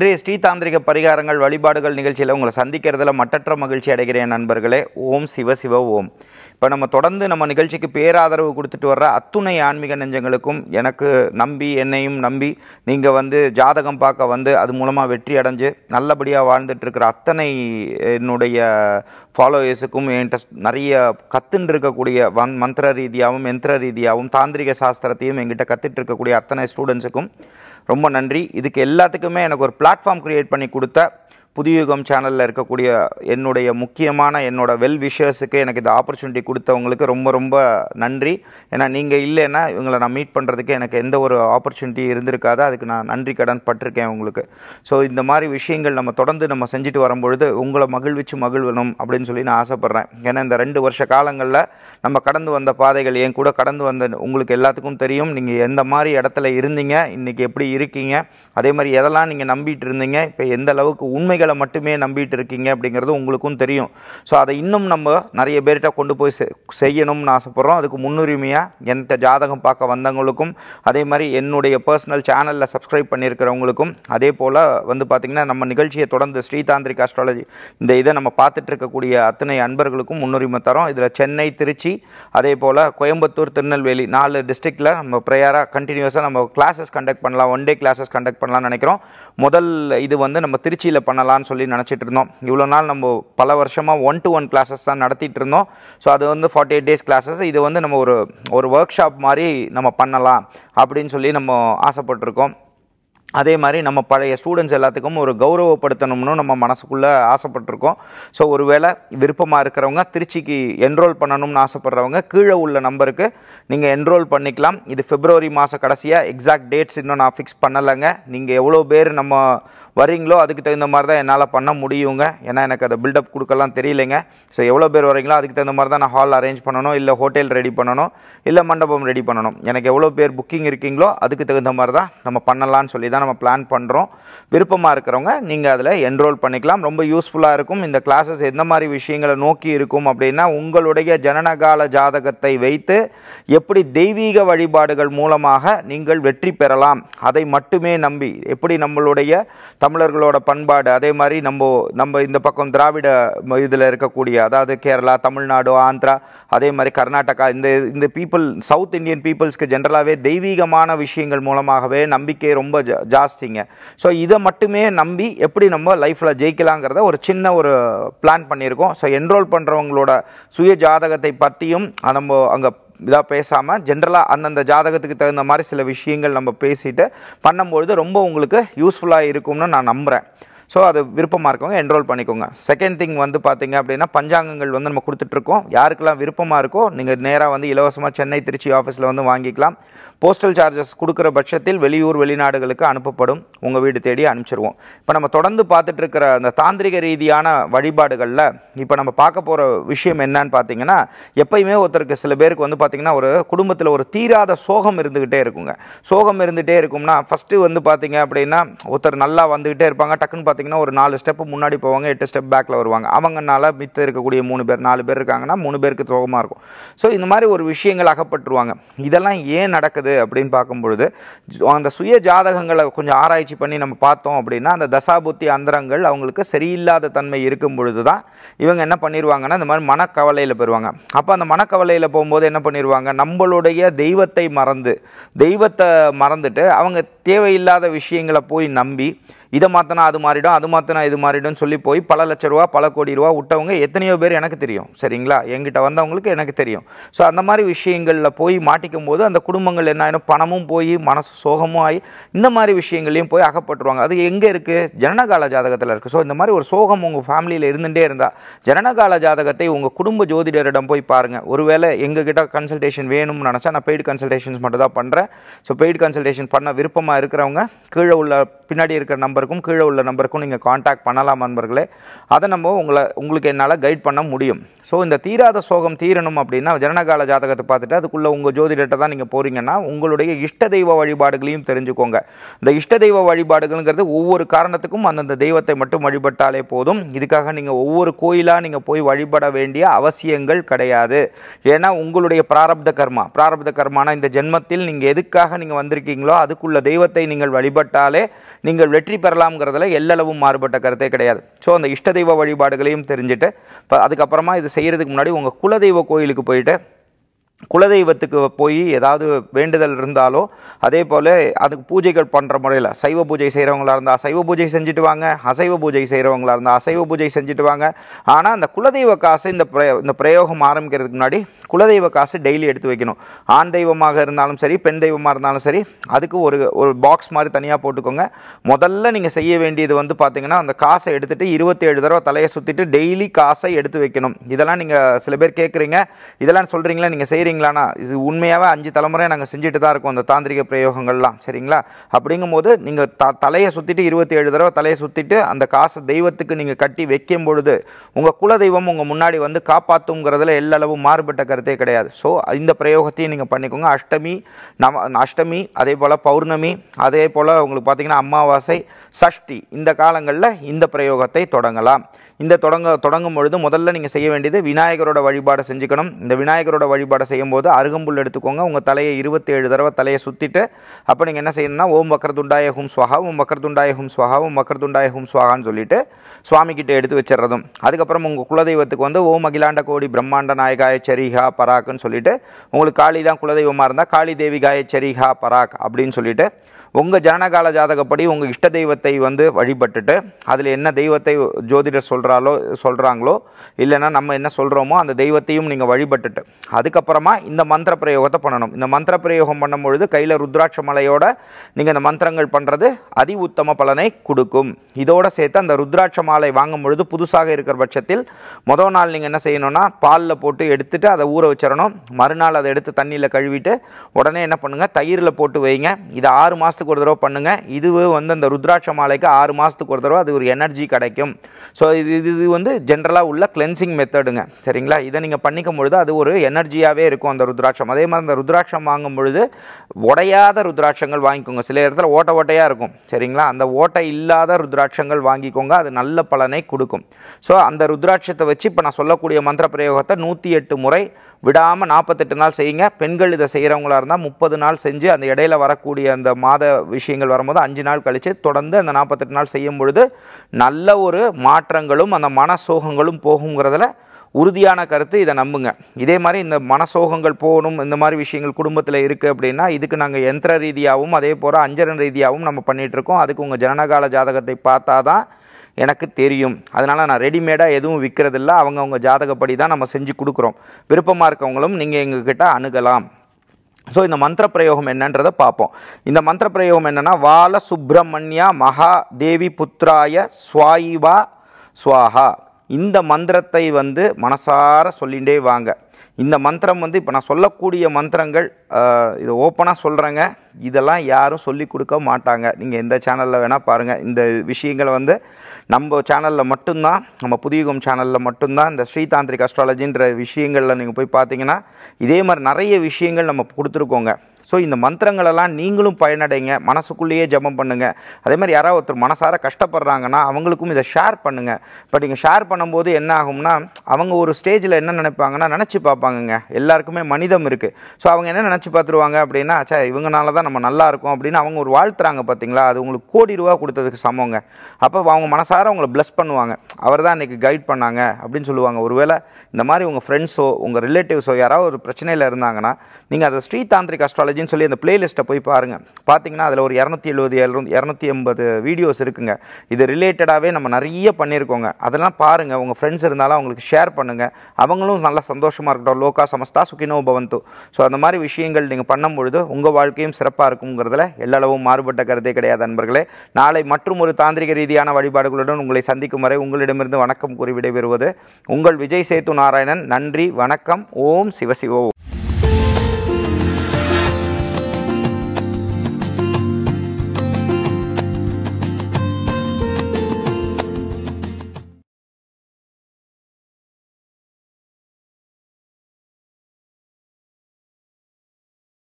இன்றைய ஸ்ரீதாந்திரிக பரிகாரங்கள் வழிபாடுகள் நிகழ்ச்சியில் உங்களை சந்திக்கிறதுல மட்டற்ற மகிழ்ச்சி அடைகிறேன் நண்பர்களே ஓம் சிவ சிவ ஓம் இப்போ நம்ம தொடர்ந்து நம்ம நிகழ்ச்சிக்கு பேராதரவு கொடுத்துட்டு வர்ற அத்துணை ஆன்மீக நெஞ்சங்களுக்கும் எனக்கு நம்பி என்னையும் நம்பி நீங்கள் வந்து ஜாதகம் பார்க்க வந்து அது மூலமாக வெற்றி அடைஞ்சு நல்லபடியாக வாழ்ந்துட்டுருக்கிற அத்தனை என்னுடைய ஃபாலோயர்ஸுக்கும் என்கிட்ட நிறைய கற்றுன்னு இருக்கக்கூடிய வந் மந்திர ரீதியாகவும் யந்திர ரீதியாகவும் தாந்திரிக சாஸ்திரத்தையும் எங்கிட்ட கற்றுட்டு இருக்கக்கூடிய அத்தனை ஸ்டூடெண்ட்ஸுக்கும் ரொம்ப நன்றி இதுக்கு எல்லாத்துக்குமே எனக்கு ஒரு பிளாட்ஃபார்ம் க்ரியேட் பண்ணி கொடுத்த யுகம் சேனலில் இருக்கக்கூடிய என்னுடைய முக்கியமான என்னோட வெல் விஷர்ஸுக்கு எனக்கு இந்த ஆப்பர்ச்சுனிட்டி கொடுத்தவங்களுக்கு ரொம்ப ரொம்ப நன்றி ஏன்னா நீங்கள் இல்லைன்னா இவங்களை நான் மீட் பண்ணுறதுக்கு எனக்கு எந்த ஒரு ஆப்பர்ச்சுனிட்டி இருந்திருக்காது அதுக்கு நான் நன்றி கடன் பட்டிருக்கேன் உங்களுக்கு ஸோ இந்த மாதிரி விஷயங்கள் நம்ம தொடர்ந்து நம்ம செஞ்சுட்டு வரும்பொழுது உங்களை மகிழ்விச்சு மகிழ்வணும் அப்படின்னு சொல்லி நான் ஆசைப்பட்றேன் ஏன்னா இந்த ரெண்டு வருஷ காலங்களில் நம்ம கடந்து வந்த பாதைகள் என் கூட கடந்து வந்த உங்களுக்கு எல்லாத்துக்கும் தெரியும் நீங்கள் எந்த மாதிரி இடத்துல இருந்தீங்க இன்றைக்கி எப்படி இருக்கீங்க அதே மாதிரி எதெல்லாம் நீங்கள் நம்பிட்டு இருந்தீங்க இப்போ எந்த அளவுக்கு உண்மை உண்மைகளை மட்டுமே நம்பிட்டு இருக்கீங்க அப்படிங்கிறது உங்களுக்கும் தெரியும் ஸோ அதை இன்னும் நம்ம நிறைய பேர்கிட்ட கொண்டு போய் செய்யணும்னு ஆசைப்பட்றோம் அதுக்கு முன்னுரிமையாக என்கிட்ட ஜாதகம் பார்க்க வந்தவங்களுக்கும் அதே மாதிரி என்னுடைய பர்சனல் சேனலில் சப்ஸ்கிரைப் பண்ணியிருக்கிறவங்களுக்கும் அதே போல் வந்து பார்த்திங்கன்னா நம்ம நிகழ்ச்சியை தொடர்ந்து ஸ்ரீதாந்திரிக் ஆஸ்ட்ராலஜி இந்த இதை நம்ம பார்த்துட்டு இருக்கக்கூடிய அத்தனை அன்பர்களுக்கும் முன்னுரிமை தரோம் இதில் சென்னை திருச்சி அதே போல் கோயம்புத்தூர் திருநெல்வேலி நாலு டிஸ்ட்ரிக்டில் நம்ம ப்ரேயராக கண்டினியூஸாக நம்ம கிளாஸஸ் கண்டக்ட் பண்ணலாம் ஒன் டே கிளாஸஸ் கண்டக்ட் பண்ணலாம்னு நினைக்கிறோம் முதல் இது வந்து நம்ம திருச்சியில் பண்ணலாம் பண்ணலான்னு சொல்லி நினச்சிட்டு இருந்தோம் இவ்வளோ நாள் நம்ம பல வருஷமாக ஒன் டு ஒன் கிளாஸஸ் தான் நடத்திட்டு இருந்தோம் ஸோ அது வந்து ஃபார்ட்டி எயிட் டேஸ் கிளாஸஸ் இது வந்து நம்ம ஒரு ஒரு ஒர்க் ஷாப் மாதிரி நம்ம பண்ணலாம் அப்படின்னு சொல்லி நம்ம ஆசைப்பட்டிருக்கோம் அதே மாதிரி நம்ம பழைய ஸ்டூடெண்ட்ஸ் எல்லாத்துக்கும் ஒரு கௌரவப்படுத்தணும்னு நம்ம மனசுக்குள்ளே ஆசைப்பட்டிருக்கோம் ஸோ ஒரு வேளை விருப்பமாக இருக்கிறவங்க திருச்சிக்கு என்ரோல் பண்ணணும்னு ஆசைப்பட்றவங்க கீழே உள்ள நம்பருக்கு நீங்கள் என்ரோல் பண்ணிக்கலாம் இது பிப்ரவரி மாதம் கடைசியாக எக்ஸாக்ட் டேட்ஸ் இன்னும் நான் ஃபிக்ஸ் பண்ணலைங்க நீங்கள் எவ்வளோ பேர் நம்ம வரீங்களோ அதுக்கு தகுந்த மாதிரி தான் என்னால் பண்ண முடியுங்க ஏன்னா எனக்கு அதை பில்டப் கொடுக்கலாம் தெரியலைங்க ஸோ எவ்வளோ பேர் வரீங்களோ அதுக்கு தகுந்த மாதிரி தான் நான் ஹால் அரேஞ்ச் பண்ணணும் இல்லை ஹோட்டல் ரெடி பண்ணணும் இல்லை மண்டபம் ரெடி பண்ணணும் எனக்கு எவ்வளோ பேர் புக்கிங் இருக்கீங்களோ அதுக்கு தகுந்த மாதிரி தான் நம்ம பண்ணலான்னு சொல்லி தான் நம்ம பிளான் பண்ணுறோம் விருப்பமாக இருக்கிறவங்க நீங்கள் அதில் என்ரோல் பண்ணிக்கலாம் ரொம்ப யூஸ்ஃபுல்லாக இருக்கும் இந்த கிளாஸஸ் எந்த மாதிரி விஷயங்களை நோக்கி இருக்கும் அப்படின்னா உங்களுடைய ஜனனகால ஜாதகத்தை வைத்து எப்படி தெய்வீக வழிபாடுகள் மூலமாக நீங்கள் வெற்றி பெறலாம் அதை மட்டுமே நம்பி எப்படி நம்மளுடைய தமிழர்களோட பண்பாடு அதே மாதிரி நம்ம நம்ம இந்த பக்கம் திராவிட இதில் இருக்கக்கூடிய அதாவது கேரளா தமிழ்நாடு ஆந்திரா அதே மாதிரி கர்நாடகா இந்த இந்த பீப்புள் சவுத் இந்தியன் பீப்புள்ஸ்க்கு ஜென்ரலாகவே தெய்வீகமான விஷயங்கள் மூலமாகவே நம்பிக்கை ரொம்ப ஜாஸ்திங்க ஸோ இதை மட்டுமே நம்பி எப்படி நம்ம லைஃப்பில் ஜெயிக்கலாங்கிறத ஒரு சின்ன ஒரு பிளான் பண்ணியிருக்கோம் ஸோ என்ரோல் பண்ணுறவங்களோட சுய ஜாதகத்தை பற்றியும் நம்ம அங்கே இதாக பேசாமல் ஜென்ரலாக அந்தந்த ஜாதகத்துக்கு தகுந்த மாதிரி சில விஷயங்கள் நம்ம பேசிட்டு பண்ணும்பொழுது ரொம்ப உங்களுக்கு யூஸ்ஃபுல்லாக இருக்கும்னு நான் நம்புகிறேன் ஸோ அது விருப்பமாக இருக்கவங்க என்ரோல் பண்ணிக்கோங்க செகண்ட் திங் வந்து பார்த்திங்க அப்படின்னா பஞ்சாங்கங்கள் வந்து நம்ம கொடுத்துட்ருக்கோம் யாருக்கெல்லாம் விருப்பமாக இருக்கோ நீங்கள் நேராக வந்து இலவசமாக சென்னை திருச்சி ஆஃபீஸில் வந்து வாங்கிக்கலாம் போஸ்டல் சார்ஜஸ் கொடுக்குற பட்சத்தில் வெளியூர் வெளிநாடுகளுக்கு அனுப்பப்படும் உங்கள் வீடு தேடி அனுப்பிச்சிருவோம் இப்போ நம்ம தொடர்ந்து பார்த்துட்ருக்கிற அந்த தாந்திரிக ரீதியான வழிபாடுகளில் இப்போ நம்ம பார்க்க போகிற விஷயம் என்னன்னு பார்த்தீங்கன்னா எப்பயுமே ஒருத்தருக்கு சில பேருக்கு வந்து பார்த்திங்கன்னா ஒரு குடும்பத்தில் ஒரு தீராத சோகம் இருந்துக்கிட்டே இருக்குங்க சோகம் இருந்துகிட்டே இருக்கும்னா ஃபஸ்ட்டு வந்து பார்த்திங்க அப்படின்னா ஒருத்தர் நல்லா வந்துக்கிட்டே இருப்பாங்க டக்குன்னு பார்த்து பார்த்தீங்கன்னா ஒரு நாலு ஸ்டெப் முன்னாடி போவாங்க எட்டு ஸ்டெப் பேக்கில் வருவாங்க அவங்கனால மித்த இருக்கக்கூடிய மூணு பேர் நாலு பேர் இருக்காங்கன்னா மூணு பேருக்கு துவகமாக இருக்கும் ஸோ இந்த மாதிரி ஒரு விஷயங்கள் அகப்பட்டுருவாங்க இதெல்லாம் ஏன் நடக்குது அப்படின்னு பார்க்கும்பொழுது அந்த சுய ஜாதகங்களை கொஞ்சம் ஆராய்ச்சி பண்ணி நம்ம பார்த்தோம் அப்படின்னா அந்த தசாபுத்தி அந்தரங்கள் அவங்களுக்கு சரியில்லாத தன்மை இருக்கும் பொழுது தான் இவங்க என்ன பண்ணிடுவாங்கன்னா இந்த மாதிரி மனக்கவலையில் பெறுவாங்க அப்போ அந்த மனக்கவலையில் போகும்போது என்ன பண்ணிடுவாங்க நம்மளுடைய தெய்வத்தை மறந்து தெய்வத்தை மறந்துட்டு அவங்க தேவையில்லாத விஷயங்களை போய் நம்பி இதை மாற்றினா அது மாறிடும் அது மாற்றினா இது மாறிடும் சொல்லி போய் பல லட்ச ரூபா பல கோடி ரூபா விட்டவங்க எத்தனையோ பேர் எனக்கு தெரியும் சரிங்களா எங்கிட்ட வந்தவங்களுக்கு எனக்கு தெரியும் ஸோ அந்த மாதிரி விஷயங்களில் போய் மாட்டிக்கும் போது அந்த குடும்பங்கள் என்ன ஆயிடும் பணமும் போய் மனசு சோகமும் ஆகி இந்த மாதிரி விஷயங்களையும் போய் அகப்பட்டுருவாங்க அது எங்கே இருக்குது ஜனனகால ஜாதகத்தில் இருக்குது ஸோ இந்த மாதிரி ஒரு சோகம் உங்கள் ஃபேமிலியில் இருந்துகிட்டே இருந்தால் ஜனனகால ஜாதகத்தை உங்கள் குடும்ப ஜோதிடரிடம் போய் பாருங்கள் ஒருவேளை எங்ககிட்ட கன்சல்டேஷன் வேணும்னு நினச்சா நான் பெய்டு கன்சல்டேஷன்ஸ் மட்டும் தான் பண்ணுறேன் ஸோ பெய்டு கன்சல்டேஷன் பண்ண விருப்பமாக இருக்கிறவங்க கீழே உள்ள பின்னாடி இருக்கிற நம்பருக்கும் கீழே உள்ள நம்பருக்கும் நீங்கள் காண்டாக்ட் பண்ணலாம் நண்பர்களே அதை நம்ம உங்களை உங்களுக்கு என்னால் கைட் பண்ண முடியும் ஸோ இந்த தீராத சோகம் தீரணும் அப்படின்னா ஜனனகால ஜாதகத்தை பார்த்துட்டு அதுக்குள்ளே உங்கள் ஜோதிடத்தை தான் நீங்கள் போகிறீங்கன்னா உங்களுடைய இஷ்ட தெய்வ வழிபாடுகளையும் தெரிஞ்சுக்கோங்க இந்த இஷ்ட தெய்வ வழிபாடுகள்ங்கிறது ஒவ்வொரு காரணத்துக்கும் அந்தந்த தெய்வத்தை மட்டும் வழிபட்டாலே போதும் இதுக்காக நீங்கள் ஒவ்வொரு கோயிலாக நீங்கள் போய் வழிபட வேண்டிய அவசியங்கள் கிடையாது ஏன்னா உங்களுடைய பிராரப்த கர்மா பிராரப்த கர்மான இந்த ஜென்மத்தில் நீங்கள் எதுக்காக நீங்கள் வந்திருக்கீங்களோ அதுக்குள்ள தெய்வத்தை நீங்கள் வழிபட்டாலே நீங்கள் வெற்றி பெறலாம்ங்கிறதுல எல்லளவும் மாறுபட்ட கருத்தே கிடையாது ஸோ அந்த இஷ்ட தெய்வ வழிபாடுகளையும் தெரிஞ்சுட்டு இப்போ அதுக்கப்புறமா இது செய்கிறதுக்கு முன்னாடி உங்கள் குலதெய்வ கோயிலுக்கு போயிட்டு குலதெய்வத்துக்கு போய் ஏதாவது வேண்டுதல் இருந்தாலோ அதே போல் அதுக்கு பூஜைகள் பண்ணுற முறையில் சைவ பூஜை செய்கிறவங்களா இருந்தால் அசைவ பூஜை செஞ்சுட்டு வாங்க அசைவ பூஜை செய்கிறவங்களா இருந்தால் அசைவ பூஜை செஞ்சுட்டு வாங்க ஆனால் அந்த குலதெய்வ காசை இந்த இந்த பிரயோகம் ஆரம்பிக்கிறதுக்கு முன்னாடி குலதெய்வ காசு டெய்லி எடுத்து வைக்கணும் ஆண் தெய்வமாக இருந்தாலும் சரி பெண் தெய்வமாக இருந்தாலும் சரி அதுக்கு ஒரு ஒரு பாக்ஸ் மாதிரி தனியாக போட்டுக்கோங்க முதல்ல நீங்கள் செய்ய வேண்டியது வந்து பார்த்திங்கன்னா அந்த காசை எடுத்துகிட்டு இருபத்தேழு தடவை தலையை சுற்றிட்டு டெய்லி காசை எடுத்து வைக்கணும் இதெல்லாம் நீங்கள் சில பேர் கேட்குறீங்க இதெல்லாம் சொல்கிறீங்களா நீங்கள் செய்கிறீங்களாண்ணா இது உண்மையாகவே அஞ்சு தலைமுறை நாங்கள் செஞ்சுட்டு தான் இருக்கோம் அந்த தாந்திரிக பிரயோகங்கள்லாம் சரிங்களா அப்படிங்கும்போது நீங்கள் த தலையை சுற்றிட்டு இருபத்தேழு தடவை தலையை சுற்றிட்டு அந்த காசை தெய்வத்துக்கு நீங்கள் கட்டி வைக்கும் பொழுது உங்கள் குலதெய்வம் உங்கள் முன்னாடி வந்து காப்பாற்றுங்கிறதுல எல்லளவு மாறுபட்ட கருத்து கருத்தே கிடையாது ஸோ இந்த பிரயோகத்தையும் நீங்கள் பண்ணிக்கோங்க அஷ்டமி நம அஷ்டமி அதே போல் பௌர்ணமி அதே போல் உங்களுக்கு பார்த்திங்கன்னா அமாவாசை சஷ்டி இந்த காலங்களில் இந்த பிரயோகத்தை தொடங்கலாம் இந்த தொடங்க தொடங்கும் பொழுது முதல்ல நீங்கள் செய்ய வேண்டியது விநாயகரோட வழிபாடை செஞ்சுக்கணும் இந்த விநாயகரோட வழிபாடை செய்யும்போது அருகம்புல் எடுத்துக்கோங்க உங்கள் தலையை இருபத்தேழு தடவை தலையை சுற்றிட்டு அப்போ நீங்கள் என்ன செய்யணும்னா ஓம் வக்கரதுண்டாய ஹும் ஸ்வாகா ஓம் வக்கரதுண்டாய ஹும் ஸ்வாகா ஓம் வக்கரதுண்டாய ஹும் ஸ்வாகான்னு சொல்லிட்டு சுவாமிக்கிட்ட எடுத்து வச்சிடறதும் அதுக்கப்புறம் உங்கள் குலதெய்வத்துக்கு வந்து ஓம் அகிலாண்ட கோடி பிரம்மாண்ட நாயகாய சரிஹா பராக்குன்னு சொல்லிட்டு உங்களுக்கு காளி தான் குலதெய்வமாக இருந்தால் காளி தேவி காய சரிஹா பராக் அப்படின்னு சொல்லிட்டு உங்கள் ஜனனகால ஜாதகப்படி உங்கள் இஷ்ட தெய்வத்தை வந்து வழிபட்டுட்டு அதில் என்ன தெய்வத்தை ஜோதிடர் சொல்கிறாலோ சொல்கிறாங்களோ இல்லைன்னா நம்ம என்ன சொல்கிறோமோ அந்த தெய்வத்தையும் நீங்கள் வழிபட்டுட்டு அதுக்கப்புறமா இந்த மந்திர பிரயோகத்தை பண்ணணும் இந்த மந்திர பிரயோகம் பண்ணும் பொழுது கையில் ருத்ராட்ச மலையோட நீங்கள் இந்த மந்திரங்கள் பண்ணுறது அதி உத்தம பலனை கொடுக்கும் இதோடு சேர்த்து அந்த ருத்ராட்ச மாலை வாங்கும் பொழுது புதுசாக இருக்கிற பட்சத்தில் மொதல் நாள் நீங்கள் என்ன செய்யணும்னா பாலில் போட்டு எடுத்துட்டு அதை ஊற வச்சிடணும் மறுநாள் அதை எடுத்து தண்ணியில் கழுவிட்டு உடனே என்ன பண்ணுங்கள் தயிரில் போட்டு வைங்க இதை ஆறு மாதம் மாதத்துக்கு ஒரு தடவை பண்ணுங்கள் இதுவே வந்து அந்த ருத்ராட்ச மாலைக்கு ஆறு மாதத்துக்கு ஒரு தடவை அது ஒரு எனர்ஜி கிடைக்கும் ஸோ இது இது வந்து ஜென்ரலாக உள்ள கிளென்சிங் மெத்தடுங்க சரிங்களா இதை நீங்கள் பண்ணிக்கும் பொழுது அது ஒரு எனர்ஜியாகவே இருக்கும் அந்த ருத்ராட்சம் அதே மாதிரி அந்த ருத்ராட்சம் வாங்கும் பொழுது உடையாத ருத்ராட்சங்கள் வாங்கிக்கோங்க சில இடத்துல ஓட்ட ஓட்டையாக இருக்கும் சரிங்களா அந்த ஓட்டை இல்லாத ருத்ராட்சங்கள் வாங்கிக்கோங்க அது நல்ல பலனை கொடுக்கும் ஸோ அந்த ருத்ராட்சத்தை வச்சு இப்போ நான் சொல்லக்கூடிய மந்திர பிரயோகத்தை நூற்றி எட்டு முறை விடாமல் நாற்பத்தெட்டு நாள் செய்யுங்க பெண்கள் இதை செய்கிறவங்களா இருந்தால் முப்பது நாள் செஞ்சு அந்த இடையில வரக்கூடிய அந்த மாத விஷயங்கள் வரும்போது அஞ்சு நாள் கழித்து தொடர்ந்து அந்த நாற்பத்தெட்டு நாள் செய்யும் பொழுது நல்ல ஒரு மாற்றங்களும் அந்த மன சோகங்களும் போகுங்கிறதுல உறுதியான கருத்து இதை நம்புங்க இதே மாதிரி இந்த மனசோகங்கள் போகணும் இந்த மாதிரி விஷயங்கள் குடும்பத்தில் இருக்குது அப்படின்னா இதுக்கு நாங்கள் எந்திர ரீதியாகவும் அதே போல் அஞ்சரன் ரீதியாகவும் நம்ம பண்ணிகிட்ருக்கோம் அதுக்கு உங்கள் ஜனனகால ஜாதகத்தை பார்த்தா தான் எனக்கு தெரியும் அதனால் நான் ரெடிமேடாக எதுவும் விற்கிறதில்ல அவங்கவுங்க ஜாதகப்படி தான் நம்ம செஞ்சு கொடுக்குறோம் விருப்பமாக இருக்கவங்களும் நீங்கள் எங்ககிட்ட அணுகலாம் ஸோ இந்த மந்திர பிரயோகம் என்னன்றதை பார்ப்போம் இந்த மந்திர பிரயோகம் என்னென்னா வால சுப்பிரமணியா மகா தேவி புத்ராய ஸ்வாயிவா ஸ்வாஹா இந்த மந்திரத்தை வந்து மனசார சொல்லிகிட்டே வாங்க இந்த மந்திரம் வந்து இப்போ நான் சொல்லக்கூடிய மந்திரங்கள் இதை ஓப்பனாக சொல்கிறேங்க இதெல்லாம் யாரும் சொல்லி கொடுக்க மாட்டாங்க நீங்கள் எந்த சேனலில் வேணால் பாருங்கள் இந்த விஷயங்களை வந்து நம்ம சேனலில் மட்டும்தான் நம்ம புதியகம் சேனலில் மட்டும்தான் இந்த ஸ்ரீதாந்திரிக் அஸ்ட்ராலஜின்ற விஷயங்களில் நீங்கள் போய் பார்த்தீங்கன்னா இதே மாதிரி நிறைய விஷயங்கள் நம்ம கொடுத்துருக்கோங்க ஸோ இந்த மந்திரங்களெல்லாம் நீங்களும் பயனடைங்க மனசுக்குள்ளேயே ஜபம் பண்ணுங்கள் அதே மாதிரி யாராவது ஒருத்தர் மனசார கஷ்டப்படுறாங்கன்னா அவங்களுக்கும் இதை ஷேர் பண்ணுங்கள் பட் நீங்கள் ஷேர் பண்ணும்போது என்ன ஆகும்னா அவங்க ஒரு ஸ்டேஜில் என்ன நினைப்பாங்கன்னா நினச்சி பார்ப்பாங்கங்க எல்லாருக்குமே மனிதம் இருக்குது ஸோ அவங்க என்ன நினச்சி பார்த்துருவாங்க அப்படின்னா சே இவங்கனால தான் நம்ம நல்லா இருக்கும் அப்படின்னு அவங்க ஒரு வாழ்த்துறாங்க பார்த்தீங்களா அது உங்களுக்கு கோடி ரூபா கொடுத்ததுக்கு சமங்க அப்போ அவங்க மனசார அவங்கள ப்ளஸ் பண்ணுவாங்க அவர் தான் அன்றைக்கி கைட் பண்ணாங்க அப்படின்னு சொல்லுவாங்க ஒருவேளை இந்த மாதிரி உங்கள் ஃப்ரெண்ட்ஸோ உங்கள் ரிலேட்டிவ்ஸோ யாராவது ஒரு பிரச்சனையில் இருந்தாங்கன்னா நீங்கள் அதை ஸ்ரீ தாந்திரிக் அஸ்ட்ராலஜி ஸ்ட்ராட்டஜின்னு சொல்லி அந்த பிளேலிஸ்ட்டை போய் பாருங்கள் பார்த்தீங்கன்னா அதில் ஒரு இரநூத்தி எழுபது இரநூத்தி எண்பது வீடியோஸ் இருக்குங்க இது ரிலேட்டடாகவே நம்ம நிறைய பண்ணியிருக்கோங்க அதெல்லாம் பாருங்கள் உங்கள் ஃப்ரெண்ட்ஸ் இருந்தாலும் அவங்களுக்கு ஷேர் பண்ணுங்கள் அவங்களும் நல்லா சந்தோஷமாக இருக்கட்டும் லோகா சமஸ்தா சுக்கினோ பவந்து ஸோ அந்த மாதிரி விஷயங்கள் நீங்கள் பண்ணும்பொழுது உங்கள் வாழ்க்கையும் சிறப்பாக இருக்குங்கிறதுல எல்லளவும் மாறுபட்ட கருத்தே கிடையாது நண்பர்களே நாளை மற்றும் ஒரு தாந்திரிக ரீதியான வழிபாடுகளுடன் உங்களை சந்திக்கும் வரை உங்களிடமிருந்து வணக்கம் கூறி விடைபெறுவது உங்கள் விஜய் சேத்து நாராயணன் நன்றி வணக்கம் ஓம் சிவசிவோம்